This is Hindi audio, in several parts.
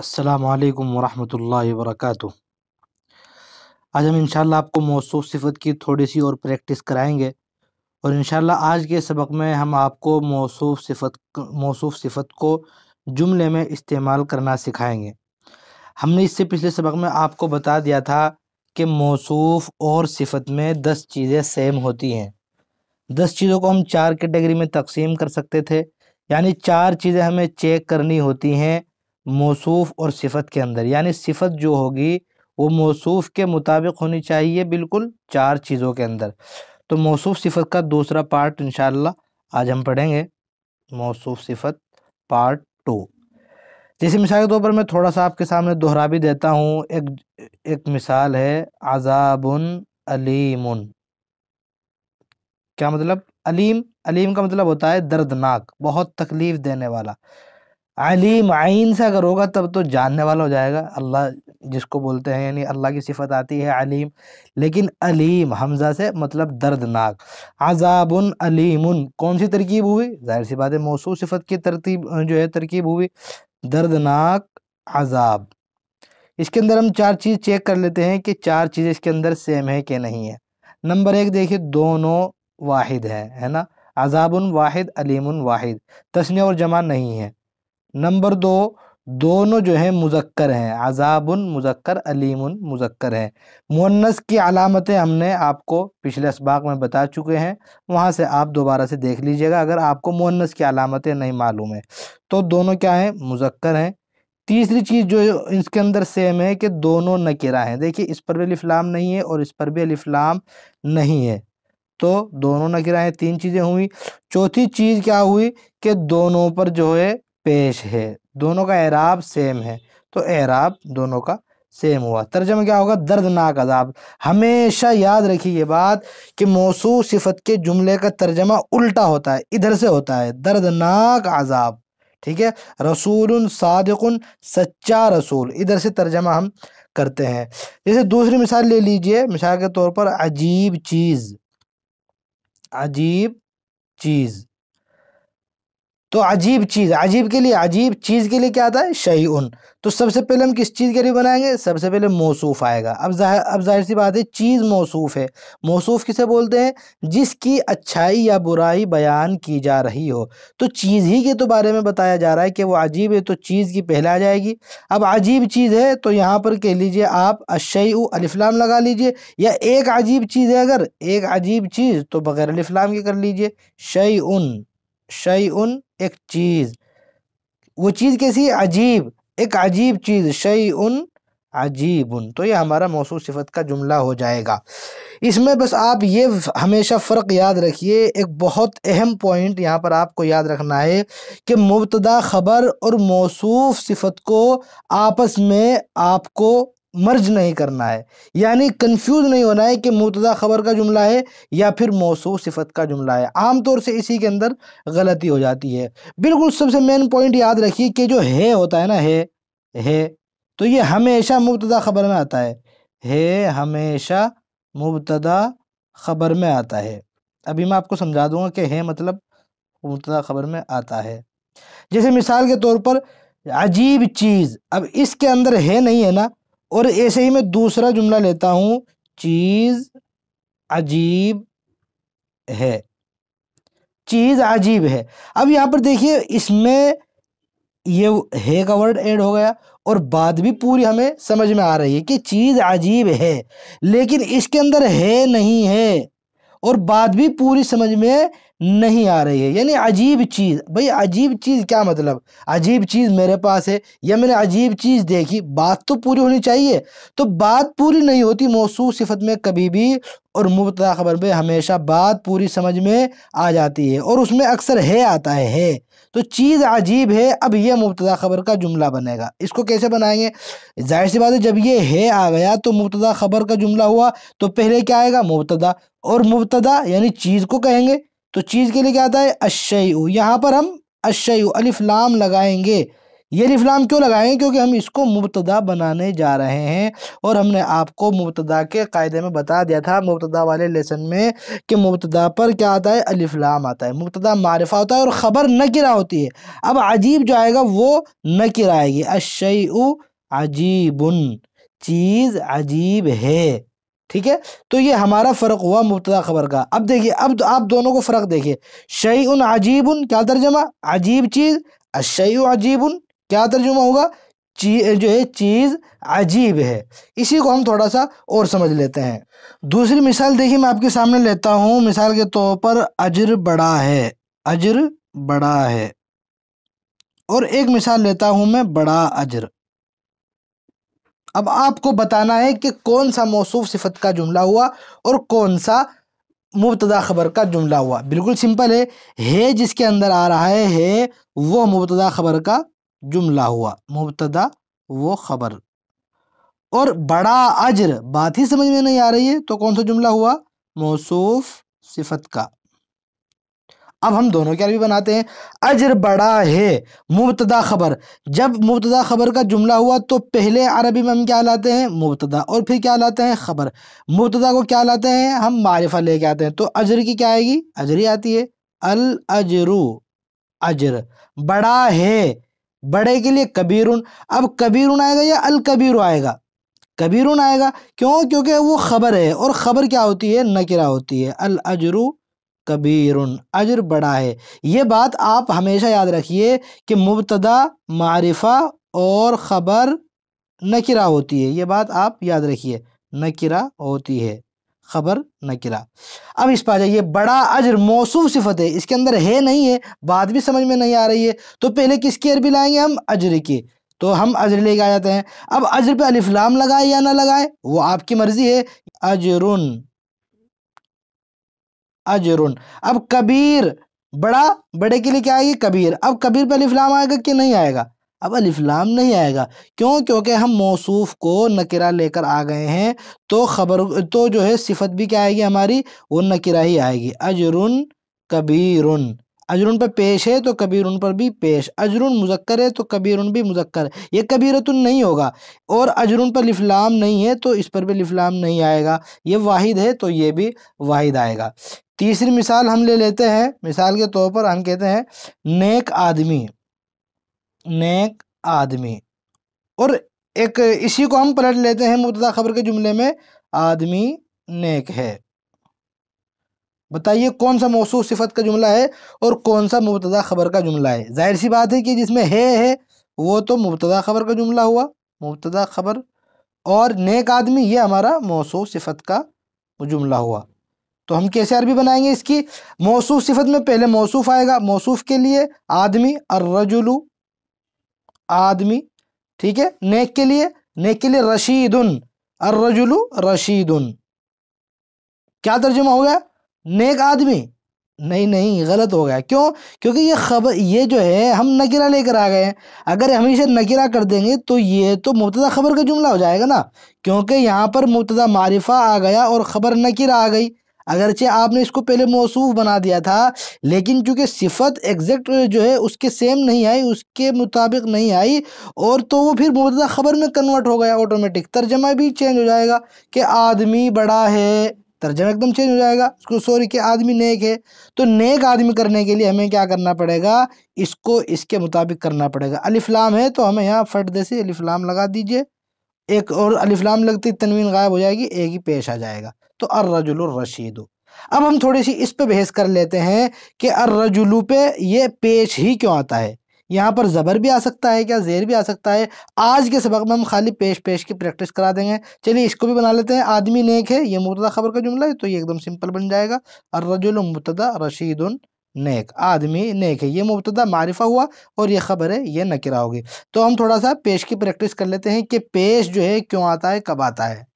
असलकम वरहमल वरक आज हम इंशाल्लाह आपको मौसू सिफत की थोड़ी सी और प्रैक्टिस कराएंगे और इंशाल्लाह आज के सबक में हम आपको मौसू सिफत मौसू सिफत को जुमले में इस्तेमाल करना सिखाएंगे हमने इससे पिछले सबक में आपको बता दिया था कि मौसू और सिफत में दस चीज़ें सेम होती हैं दस चीज़ों को हम चार कैटेगरी में तकसीम कर सकते थे यानी चार चीज़ें हमें चेक करनी होती हैं मौसूफ़ और सिफ़त के अंदर यानी सिफ़त जो होगी वो मौसूफ़ के मुताबिक होनी चाहिए बिल्कुल चार चीज़ों के अंदर तो मौसूफ़ सिफ़त का दूसरा पार्ट इन आज हम पढ़ेंगे मौसूफ़ सिफ़त पार्ट टू जैसे मिसाल के तौर पर मैं थोड़ा सा आपके सामने दोहरा भी देता हूँ एक एक मिसाल है आज़ाबन अलीम क्या मतलब अलीम अलीम का मतलब होता है दर्दनाक बहुत तकलीफ़ देने वाला अलीम आइन से अगर होगा तब तो जानने वाला हो जाएगा अल्लाह जिसको बोलते हैं यानी अल्लाह की सिफत आती है अलीम लेकिन अलीम हमजा से मतलब दर्दनाक अजाबन अलीम कौन सी तरकीब हुई जाहिर सी बात है मौसू सिफत की तरतीब जो है तरकीब हुई दर्दनाक अजाब इसके अंदर हम चार चीज़ चेक कर लेते हैं कि चार चीज़ इसके अंदर सेम है कि नहीं है नंबर एक देखिए दोनों वाहिद हैं है ना अजाबन वाहिद अलीमन वाहिद तस्ने और जमा नहीं है नंबर दो दोनों जो है मुजक्कर हैं अजाबन मुजक्कर अलीम मुजक्कर है मुन्नस की अलामतें हमने आपको पिछले इसबाक में बता चुके हैं वहाँ से आप दोबारा से देख लीजिएगा अगर आपको मुन्नस की अलामतें नहीं मालूम है तो दोनों क्या हैं मुजक्कर हैं तीसरी चीज़ जो इसके अंदर सेम है कि दोनों नकेरा हैं देखिए इस पर भी अलिफ्लाम नहीं है और इस पर भी अलिफ्लाम नहीं है तो दोनों हैं तीन चीज़ें हुई चौथी चीज़ क्या हुई कि दोनों पर जो है पेश है दोनों का एराब सेम है तो एराब दोनों का सेम हुआ तर्जमा क्या होगा दर्दनाक अजाब हमेशा याद रखिए ये बात कि मौसू सिफत के जुमले का तर्जमा उल्टा होता है इधर से होता है दर्दनाक अजाब ठीक है रसूल सादकुन सच्चा रसूल इधर से तर्जमा हम करते हैं जैसे दूसरी मिसाल ले लीजिए मिसाल के तौर पर अजीब चीज़ अजीब चीज़ तो अजीब चीज़ अजीब के लिए अजीब चीज़ के लिए क्या आता है शही उन तो सबसे पहले हम किस चीज़ के लिए बनाएंगे सबसे पहले मौसूफ आएगा अब जाहिर अब जाहिर सी बात है चीज़ मौसूफ है मौसूफ किसे बोलते हैं जिसकी अच्छाई या बुराई बयान की जा रही हो तो चीज़ ही के तो बारे में बताया जा रहा है कि वो अजीब है तो चीज़ की पहले आ जाएगी अब अजीब चीज़ है तो यहाँ पर कह लीजिए आप अशई अलफलाम लगा लीजिए या एक अजीब चीज़ है अगर एक अजीब चीज़ तो बग़ैर अलिफ्लाम के कर लीजिए शई उन शई उन एक चीज़ वो चीज़ कैसी अजीब एक अजीब चीज़ शई उन अजीब उन तो ये हमारा मौसू सिफत का जुमला हो जाएगा इसमें बस आप ये हमेशा फ़र्क याद रखिए एक बहुत अहम पॉइंट यहाँ पर आपको याद रखना है कि मुबतदा ख़बर और मौसू सिफत को आपस में आपको मर्ज नहीं करना है यानी कंफ्यूज नहीं होना है कि मुतदा ख़बर का जुमला है या फिर मौसू सिफत का जुमला है आमतौर से इसी के अंदर गलती हो जाती है बिल्कुल सबसे मेन पॉइंट याद रखिए कि जो है होता है ना है है तो ये हमेशा मुबतदा ख़बर में आता है है हमेशा मुबतदा ख़बर में आता है अभी मैं आपको समझा दूंगा कि है मतलब मुबतदा ख़बर में आता है जैसे मिसाल के तौर पर अजीब चीज़ अब इसके अंदर है नहीं है ना और ऐसे ही मैं दूसरा जुमला लेता हूँ चीज़ अजीब है चीज़ अजीब है अब यहाँ पर देखिए इसमें ये है का वर्ड ऐड हो गया और बात भी पूरी हमें समझ में आ रही है कि चीज़ अजीब है लेकिन इसके अंदर है नहीं है और बात भी पूरी समझ में नहीं आ रही है यानी अजीब चीज़ भाई अजीब चीज़ क्या मतलब अजीब चीज़ मेरे पास है या मैंने अजीब चीज़ देखी बात तो पूरी होनी चाहिए तो बात पूरी नहीं होती मौसू सिफत में कभी भी और मुबतला ख़बर में हमेशा बात पूरी समझ में आ जाती है और उसमें अक्सर है आता है है तो चीज़ अजीब है अब यह मुबतला ख़बर का जुमला बनेगा इसको कैसे बनाएंगे जाहिर सी बात है जब ये है आ गया तो मुबतदा ख़बर का जुमला हुआ तो पहले क्या आएगा मुबतदा और मुबतदा यानी चीज़ को कहेंगे तो चीज़ के लिए क्या आता है अशयू यहाँ पर हम अशयू अलिफ्लाम लगाएंगे ये अलिफ्लाम क्यों लगाएंगे क्योंकि हम इसको मुबतदा बनाने जा रहे हैं और हमने आपको मुबतदा के कायदे में बता दिया था मुबतदा वाले लेसन में कि मुबतदा पर क्या आता है अलिफ्लाम आता है मुबतदा मारफा होता है और ख़बर नकिरा होती है अब अजीब जो आएगा वो न किराएगी अशयू अजीबन चीज़ अजीब है ठीक है तो ये हमारा फ़र्क हुआ मुबतदा खबर का अब देखिए अब आप दोनों को फ़र्क देखिए शई उन अजीब उन क्या तर्जमा अजीब चीज़ अशई अजीब उन क्या तर्जुमा होगा ची जो है चीज़ अजीब है इसी को हम थोड़ा सा और समझ लेते हैं दूसरी मिसाल देखिए मैं आपके सामने लेता हूँ मिसाल के तौर पर अजर बड़ा है अजर बड़ा है और एक मिसाल लेता हूँ मैं बड़ा अजर अब आपको बताना है कि कौन सा मौसू सिफत का जुमला हुआ और कौन सा मुबतदा ख़बर का जुमला हुआ बिल्कुल सिंपल है है जिसके अंदर आ रहा है है वो मुबतदा ख़बर का जुमला हुआ मुबतदा वो ख़बर और बड़ा अजर बात ही समझ में नहीं आ रही है तो कौन सा जुमला हुआ मौसू सिफत का अब हम दोनों की अरबी बनाते हैं अजर बड़ा है मुबतदा खबर जब मुबतदा खबर का जुमला हुआ तो पहले अरबी में हम क्या लाते हैं मुबतदा और फिर क्या लाते हैं खबर मुबतदा को क्या लाते हैं हम मारिफा लेके आते हैं तो अजर की क्या आएगी अजरी आती है अल अजरू अजर बड़ा है बड़े के लिए कबीरुन अब कबीरुन आएगा या अल कबीर आएगा कबीरुन आएगा क्यों क्योंकि वो खबर है और ख़बर क्या होती है नकिरा होती है अल अजरू कबीर अजर बड़ा है ये बात आप हमेशा याद रखिए कि मुबतदा मारिफा और ख़बर नकिरा होती है ये बात आप याद रखिए नकिरा होती है ख़बर नकिरा अब इस पर आ जाइए बड़ा अजर मौसू सिफत है इसके अंदर है नहीं है बात भी समझ में नहीं आ रही है तो पहले किसके अरबी लाएंगे हम अजर की तो हम अजर लेके आ जाते हैं अब अजर पे अलिफ्लाम लगाए या ना लगाए वो आपकी मर्ज़ी है अजरुन अजरुन अब कबीर बड़ा बड़े के लिए क्या आएगी कबीर अब कबीर पर अलिफ्लाम आएगा कि नहीं आएगा अब अलिफलाम नहीं आएगा क्यों क्योंकि हम मौसूफ को नकिरा लेकर आ गए हैं तो खबर तो जो है सिफत भी क्या आएगी हमारी वो नकिरा ही आएगी अजरुन कबीरुन अजरुन पर पेश है तो कबीर उन पर भी पेश अजरुन मुजक्कर है तो कबीर उन भी मुजक्कर ये कबीरतुन नहीं होगा और अजरुन पर लिफलाम नहीं है तो इस पर भी लिफलाम नहीं आएगा ये वाहिद है तो ये भी वाहिद आएगा तीसरी मिसाल हम ले लेते हैं मिसाल के तौर पर हम कहते हैं नेक आदमी नेक आदमी और एक इसी को हम पलट लेते हैं मुबतदा खबर के जुमले में आदमी नेक है बताइए कौन सा मौसू सिफत का जुमला है और कौन सा मुबतदा खबर का जुमला है जाहिर सी बात है कि जिसमें है है वो तो मुबतदा खबर का जुमला हुआ मुबतदा खबर और नेक आदमी ये हमारा मौसू सिफत का जुमला हुआ तो हम कैसे अरबी बनाएंगे इसकी मौसू सिफत में पहले मौसूफ आएगा मौसूफ के लिए आदमी अर्रजुलू आदमी ठीक है नेक के लिए नेक के लिए रशीदुन अर्रजुलू उन क्या तर्जुमा हो गया नेक आदमी नहीं नहीं गलत हो गया क्यों क्योंकि ये खबर ये जो है हम नकिरा लेकर आ गए हैं अगर हमेशा नकिरा कर देंगे तो ये तो मुबतदा खबर का जुमला हो जाएगा ना क्योंकि यहाँ पर मुबतदा मारिफा आ गया और ख़बर नकिरा आ गई अगरचे आपने इसको पहले मौसू बना दिया था लेकिन चूँकि सिफत एग्जैक्ट जो है उसके सेम नहीं आई उसके मुताबिक नहीं आई और तो वो फिर मुबदा ख़बर में कन्वर्ट हो गया ऑटोमेटिक तर्जमा भी चेंज हो जाएगा कि आदमी बड़ा है तर्जमा एकदम चेंज हो जाएगा उसको सॉरी कि आदमी नेक है तो नेक आदमी करने के लिए हमें क्या करना पड़ेगा इसको इसके मुताबिक करना पड़ेगा अलिफ्लाम है तो हमें यहाँ फट जैसे अलिफ्लाम लगा दीजिए एक और अलिफ्लाम लगती तनवीन गायब हो जाएगी एक ही पेश आ जाएगा तो अर्रजुलरशीद अब हम थोड़ी सी इस पे बहस कर लेते हैं कि अर्रजुलू पे ये पेश ही क्यों आता है यहाँ पर ज़बर भी आ सकता है क्या जेर भी आ सकता है आज के सबक में हम खाली पेश पेश की प्रैक्टिस करा देंगे चलिए इसको भी बना लेते हैं आदमी नेक है ये मुबतदा खबर का जुमला है तो ये एकदम सिंपल बन जाएगा अर्रजुल मुबतदा रशीद नेक आदमी नेक है ये मुबतदा मारिफा हुआ और ये ख़बर है ये नकिरा होगी तो हम थोड़ा सा पेश की प्रैक्टिस कर लेते हैं कि पेश जो है क्यों आता है कब आता है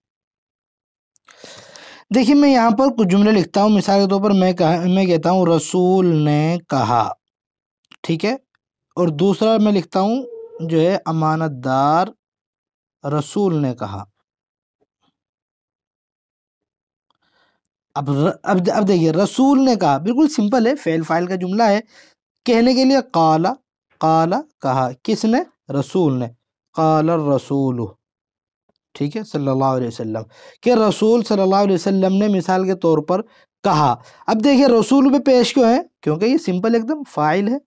देखिए मैं यहाँ पर कुछ जुमले लिखता हूँ मिसाल के तौर पर मैं कह मैं कहता हूँ रसूल ने कहा ठीक है और दूसरा मैं लिखता हूँ जो है अमानतदार रसूल ने कहा अब र, अब अब देखिए रसूल ने कहा बिल्कुल सिंपल है फेल फाइल का जुमला है कहने के लिए काला काला कहा किसने रसूल ने काला रसूल ठीक है सल्लल्लाहु अलैहि वसल्लम के रसूल सल्लल्लाहु अलैहि वसल्लम ने मिसाल के तौर पर कहा अब देखिए रसूल में पेश क्यों है क्योंकि ये सिंपल एकदम फ़ाइल है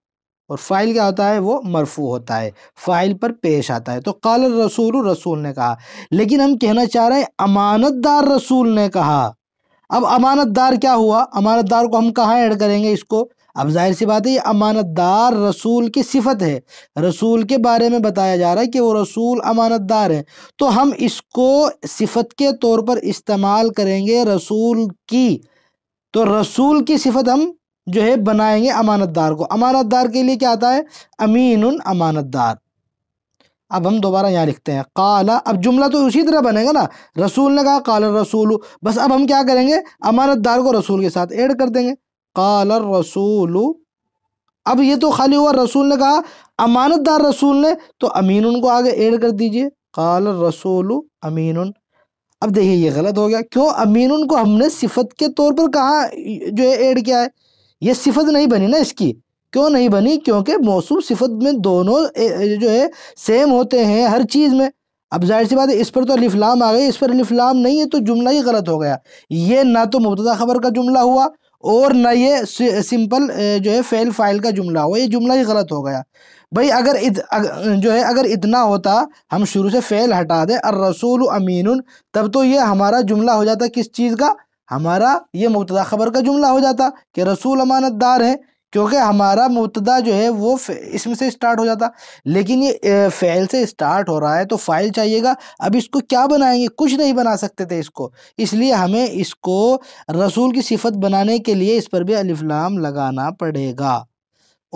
और फ़ाइल क्या होता है वो मरफू होता है फ़ाइल पर पेश आता है तो कल रसूल रसूल ने कहा लेकिन हम कहना चाह रहे हैं अमानतदार रसूल ने कहा अब अमानतदार क्या हुआ अमानतदार को हम कहाँ ऐड करेंगे इसको अब जाहिर सी बात है ये अमानतदार रसूल की सिफत है रसूल के बारे में बताया जा रहा है कि वो रसूल अमानतदार है तो हम इसको सिफत के तौर पर इस्तेमाल करेंगे रसूल की तो रसूल की सिफत हम जो है बनाएंगे अमानतदार को अमानतदार के लिए क्या आता है अमीन अमानतदार अब हम दोबारा यहाँ लिखते हैं काला अब जुमला तो उसी तरह बनेगा ना रसूल ने कहा काला रसूल बस अब हम क्या करेंगे अमानतदार को रसूल के साथ ऐड कर देंगे قال الرسول अब ये तो खाली हुआ रसूल ने कहा अमानतदार रसूल ने तो अमीन उनको आगे ऐड कर दीजिए काल रसूल अमीन अब देखिए ये गलत हो गया क्यों अमीन को हमने सिफत के तौर पर कहा जो है ऐड किया है ये सिफत नहीं बनी ना इसकी क्यों नहीं बनी क्योंकि मौसू सिफत में दोनों जो है सेम होते हैं हर चीज़ में अब जाहिर सी बात है इस पर तो लिफलाम आ गई इस पर लिफलाम नहीं है तो जुमला ही गलत हो गया ये ना तो मुबतदा खबर का जुमला हुआ और ना ये सिंपल जो है फेल फाइल का जुमला हो ये जुमला ही गलत हो गया भाई अगर इत, अग, जो है अगर इतना होता हम शुरू से फेल हटा दें और रसूल अमीन तब तो ये हमारा जुमला हो जाता किस चीज़ का हमारा ये मुबतदा खबर का जुमला हो जाता कि रसूल अमानतदार है क्योंकि हमारा मुतदा जो है वो इसमें से स्टार्ट हो जाता लेकिन ये फ़ैल से स्टार्ट हो रहा है तो फ़ाइल चाहिएगा अब इसको क्या बनाएंगे कुछ नहीं बना सकते थे इसको इसलिए हमें इसको रसूल की सिफत बनाने के लिए इस पर भी अलिफ़लाम लगाना पड़ेगा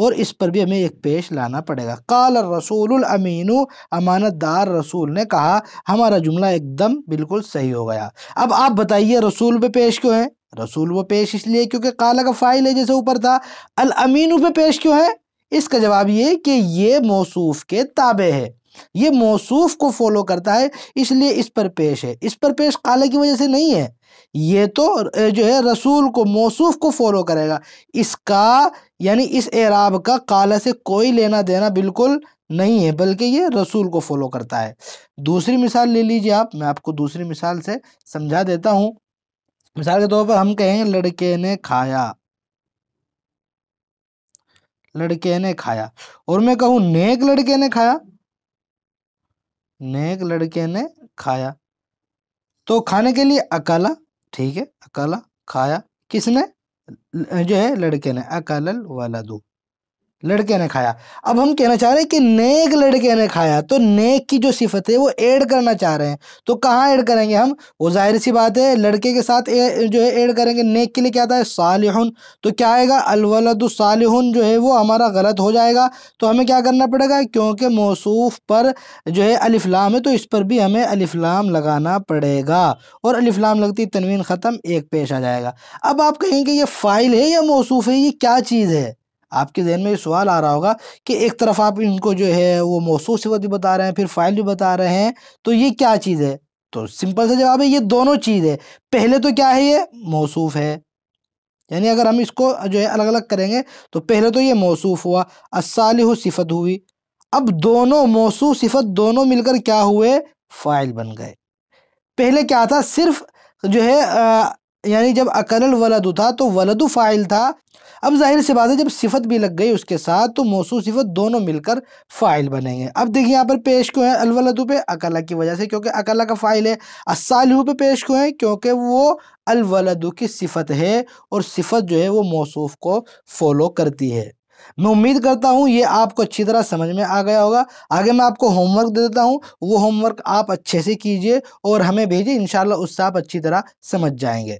और इस पर भी हमें एक पेश लाना पड़ेगा काल रसूल अमीन अमानतदार रसूल ने कहा हमारा जुमला एकदम बिल्कुल सही हो गया अब आप बताइए रसूल पे पेश क्यों है रसूल वो पेश इसलिए क्योंकि काला का फ़ाइल है जैसे ऊपर था अल अमीन पे पेश क्यों है इसका जवाब ये कि ये मौसूफ के ताबे है ये मौसूफ को फॉलो करता है इसलिए इस पर पेश है इस पर पेश काले की वजह से नहीं है ये तो जो है रसूल को मौसूफ को फॉलो करेगा इसका यानी इस एराब का काला से कोई लेना देना बिल्कुल नहीं है बल्कि ये रसूल को फॉलो करता है दूसरी मिसाल ले लीजिए आप मैं आपको दूसरी मिसाल से समझा देता हूँ मिसाल के तौर पर हम कहेंगे लड़के ने खाया लड़के ने खाया और मैं कहूं नेक लड़के ने खाया नेक लड़के ने खाया तो खाने के लिए अकाला ठीक है अकाला खाया किसने जो है लड़के ने अकालल वाला दू लड़के ने खाया अब हम कहना चाह रहे हैं कि नेक लड़के ने खाया तो नेक की जो सिफत है वो ऐड करना चाह रहे हैं तो कहाँ ऐड करेंगे हम वो जाहिर सी बात है लड़के के साथ ए, जो है ऐड करेंगे नेक के लिए क्या आता है सालहन तो क्या आएगा अलवलदालहन जो है वो हमारा गलत हो जाएगा तो हमें क्या करना पड़ेगा क्योंकि मौसूफ़ पर जो है अलिफ्लाम है तो इस पर भी हमें अलिफ्लाम लगाना पड़ेगा और अलिफ्लाम लगती तनवीन ख़त्म एक पेश आ जाएगा अब आप कहेंगे ये फ़ाइल है या मौसूफ़ है ये क्या चीज़ है आपके जहन में ये सवाल आ रहा होगा कि एक तरफ आप इनको जो है वो मौसू सिफत भी बता रहे हैं फिर फ़ाइल भी बता रहे हैं तो ये क्या चीज़ है तो सिंपल सा जवाब है ये दोनों चीज़ है पहले तो क्या है ये मौसूफ़ है यानी अगर हम इसको जो है अलग अलग करेंगे तो पहले तो ये मौसू हुआ असाल सिफत हुई अब दोनों मौसू सिफत दोनों मिलकर क्या हुए फ़ाइल बन गए पहले क्या था सिर्फ जो है यानी जब अकल वलदु था तो वलदु फ़ाइल था अब जाहिर सी बात है जब सिफत भी लग गई उसके साथ तो मौसू सिफत दोनों मिलकर फ़ाइल बनेंगे अब देखिए यहाँ पर पेश क्यों है अलवलदु पे अकला की वजह से क्योंकि अकला का फ़ाइल है असालहु पे पेश क्यों है क्योंकि वो अलवलदु की सिफत है और सिफत जो है वो मौसू को फॉलो करती है मैं उम्मीद करता हूँ ये आपको अच्छी तरह समझ में आ गया होगा आगे मैं आपको होमवर्क दे देता हूँ वो होमवर्क आप अच्छे से कीजिए और हमें भेजिए इन उससे आप अच्छी तरह समझ जाएंगे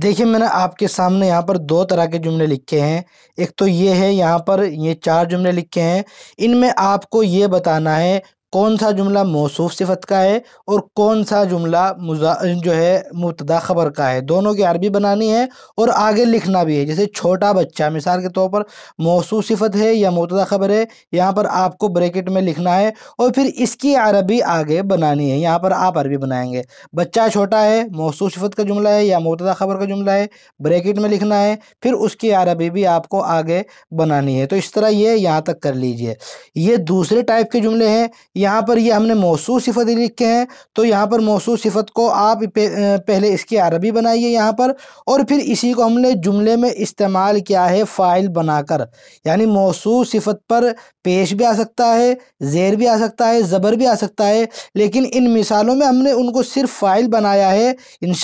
देखिए मैंने आपके सामने यहाँ पर दो तरह के जुमले लिखे हैं एक तो ये है यहाँ पर ये चार जुमले लिखे हैं इनमें आपको ये बताना है कौन सा जुमला मौसूफ़ सिफत का है और कौन सा जुमला मुजा जो है मुबतदा ख़बर का है दोनों की अरबी बनानी है और आगे लिखना भी है जैसे छोटा बच्चा मिसाल के तौर पर मौसूफ़ सिफत है या मुबतदा ख़बर है यहाँ पर आपको ब्रेकेट में लिखना है और फिर इसकी अरबी आगे बनानी है यहाँ पर आप अरबी बनाएंगे बच्चा छोटा है मौसूफ़ सिफत का जुमला है या मुबतदा ख़बर का जुमला है ब्रेकेट में लिखना है फिर उसकी अरबी भी आपको आगे बनानी है तो इस तरह ये यहाँ तक कर लीजिए ये दूसरे टाइप के जुमले हैं यहाँ पर ये यह हमने मौसू सिफत लिखे हैं तो यहाँ पर मौसू सिफत को आप पहले इसकी अरबी बनाइए यहाँ पर और फिर इसी को हमने जुमले में इस्तेमाल किया है फ़ाइल बनाकर यानी मौसू सिफत पर पेश भी आ सकता है जेर भी आ सकता है ज़बर भी आ सकता है लेकिन इन मिसालों में हमने उनको सिर्फ फ़ाइल बनाया है इन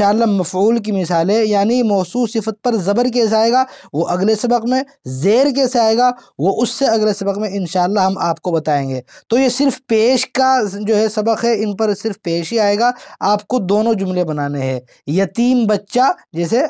मफूल की मिसालें यानी मौसू सिफत पर ज़बर कैसे आएगा वो अगले सबक में जेर कैसे आएगा वो उससे अगले सबक में इन हम आपको बताएँगे तो ये सिर्फ पेश पेश का जो है सबक है इन पर सिर्फ पेश ही आएगा आपको दोनों जुमले बनाने हैं यतीम बच्चा जैसे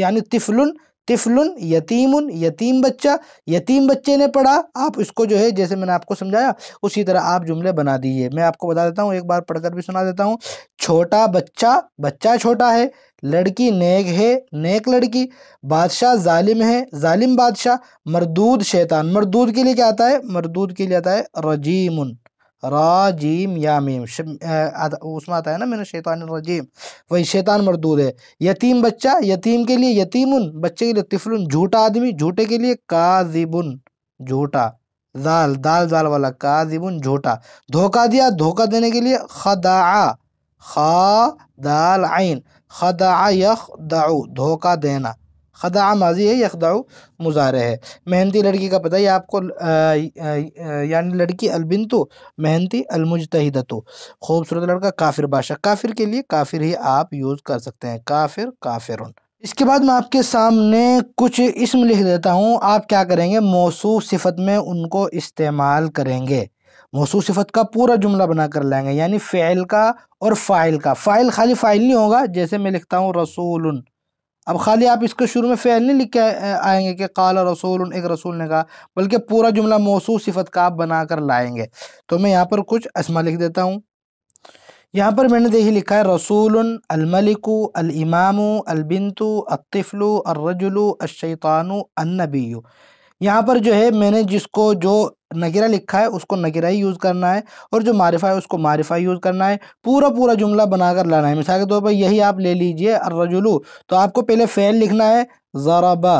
यानी तिफलुन तिफलुन यतीमुन यतीम बच्चा यतीम बच्चे ने पढ़ा आप इसको जो है जैसे मैंने आपको समझाया उसी तरह आप जुमले बना दीजिए मैं आपको बता देता हूँ एक बार पढ़कर भी सुना देता हूँ छोटा बच्चा बच्चा छोटा है लड़की नेक है नेक लड़की बादशाह जालिम है जालिम बादशाह मरदूद शैतान मरदूद के लिए क्या आता है मरदूद के लिए आता है रजीमुन राजीम या मीम उसमें आता है ना मैंने शैतान रजीम वही शैतान मरदूद है यतीम बच्चा यतीम के लिए यतीमुन बच्चे के लिए तिफलुन झूठा आदमी झूठे के लिए काजिबुन झूठा दाल दाल दाल वाला काजिबुन झूठा धोखा दिया धोखा देने के लिए खदा खा दाल आइन खदा यख दाऊ धोखा देना खदा माजी है यखदाऊ मुजार है मेहनती लड़की का पता है आपको यानी लड़की अलबिनतु मेहनती अलमुजतहदतु तो। खूबसूरत लड़का काफिर बादशाह काफिर के लिए काफिर ही आप यूज़ कर सकते हैं काफिर काफिर इसके बाद मैं आपके सामने कुछ इसम लिख देता हूँ आप क्या करेंगे मौसू सिफत में उनको इस्तेमाल करेंगे मौसू सिफत का पूरा जुमला बना कर लाएंगे यानी फ़ैल का और फ़ाइल का फ़ाइल खाली फ़ाइल नहीं होगा जैसे मैं लिखता हूँ रसूल अब खाली आप इसके शुरू में फ़ैल नहीं लिख के आएंगे कि काला रसूल एक रसूल ने कहा बल्कि पूरा जुमला मौसू सिफत का आप बना कर लाएंगे तो मैं यहाँ पर कुछ असमा लिख देता हूँ यहाँ पर मैंने देखिए लिखा है रसूल अलमलिकु अलइमामु अलबिनतु अतिफ़लु अर्रजुलु अशैतानु अनबी यहाँ पर जो है मैंने जिसको जो नगेरा लिखा है उसको नगेरा ही यूज़ करना है और जो मारिफा है उसको मारिफा यूज़ करना है पूरा पूरा जुमला बनाकर लाना है मिसाल के तौर पर यही आप ले लीजिए अर्रजुलू तो आपको पहले फ़ैल लिखना है ज़राबा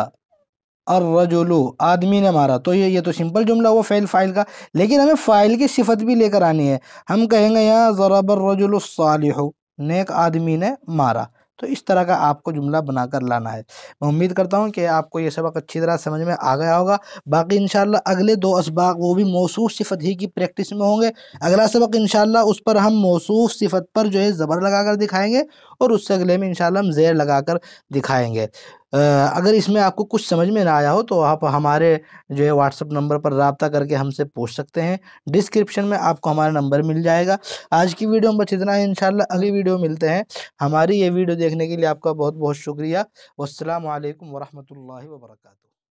अर्रजुलू आदमी ने मारा तो ये ये तो सिंपल जुमला हुआ फ़ैल फ़ाइल का लेकिन हमें फ़ाइल की सिफत भी लेकर आनी है हम कहेंगे यहाँ ज़राबर रजुलसालह नेक आदमी ने मारा तो इस तरह का आपको जुमला बनाकर लाना है मैं उम्मीद करता हूँ कि आपको ये सबक अच्छी तरह समझ में आ गया होगा बाकी इन अगले दो इसबाक वो भी मौसू सिफत ही की प्रैक्टिस में होंगे अगला सबक इन उस पर हम मौसू सिफत पर जो है ज़बर लगा कर दिखाएँगे और उससे अगले में इन हम ज़ेर लगा कर दिखाएँगे अगर इसमें आपको कुछ समझ में ना आया हो तो आप हमारे जो है व्हाट्सअप नंबर पर रबता करके हमसे पूछ सकते हैं डिस्क्रिप्शन में आपको हमारा नंबर मिल जाएगा आज की वीडियो में बस इतना है इन अगली वीडियो मिलते हैं हमारी ये वीडियो देखने के लिए आपका बहुत बहुत शुक्रिया वालकम वरहमल वर्का